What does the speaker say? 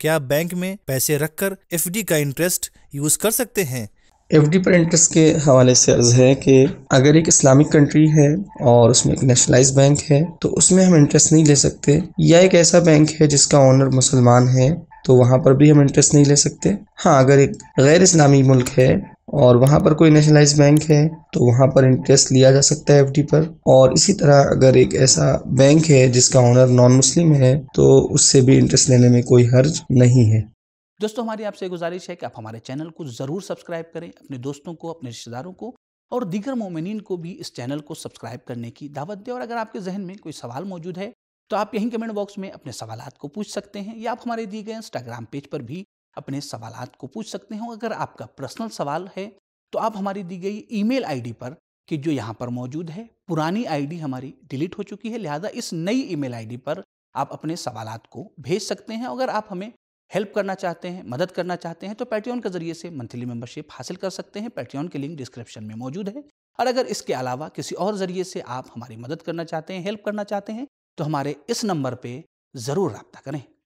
क्या बैंक में पैसे रखकर एफडी का इंटरेस्ट यूज कर सकते हैं एफडी पर इंटरेस्ट के हवाले से अर्ज है कि अगर एक इस्लामिक कंट्री है और उसमें एक नेशनलाइज बैंक है तो उसमें हम इंटरेस्ट नहीं ले सकते या एक ऐसा बैंक है जिसका ओनर मुसलमान है तो वहाँ पर भी हम इंटरेस्ट नहीं ले सकते हाँ अगर एक गैर इस्लामी मुल्क है और वहाँ पर कोई नेशनलाइज बैंक है तो वहाँ पर इंटरेस्ट लिया जा सकता है एफडी पर और इसी तरह अगर एक ऐसा बैंक है जिसका ओनर नॉन मुस्लिम है तो उससे भी इंटरेस्ट लेने में कोई हर्ज नहीं है दोस्तों हमारी आपसे गुजारिश है कि आप हमारे चैनल को ज़रूर सब्सक्राइब करें अपने दोस्तों को अपने रिश्तेदारों को और दीगर मोमिन को भी इस चैनल को सब्सक्राइब करने की दावत दें और अगर आपके जहन में कोई सवाल मौजूद है तो आप यहीं कमेंट बॉक्स में अपने सवाल को पूछ सकते हैं या आप हमारे दिए गए इंस्टाग्राम पेज पर भी अपने सवाल को पूछ सकते हो अगर आपका पर्सनल सवाल है तो आप हमारी दी गई ईमेल आईडी पर कि जो यहाँ पर मौजूद है पुरानी आईडी हमारी डिलीट हो चुकी है लिहाजा इस नई ईमेल आईडी पर आप अपने सवाल को भेज सकते हैं अगर आप हमें हेल्प करना चाहते हैं मदद करना चाहते हैं तो पैट्रियन के जरिए से मंथली मेंबरशिप हासिल कर सकते हैं पैट्रियन के लिंक डिस्क्रिप्शन में मौजूद है और अगर इसके अलावा किसी और जरिए से आप हमारी मदद करना चाहते हैं हेल्प करना चाहते हैं तो हमारे इस नंबर पर ज़रूर रब्ता करें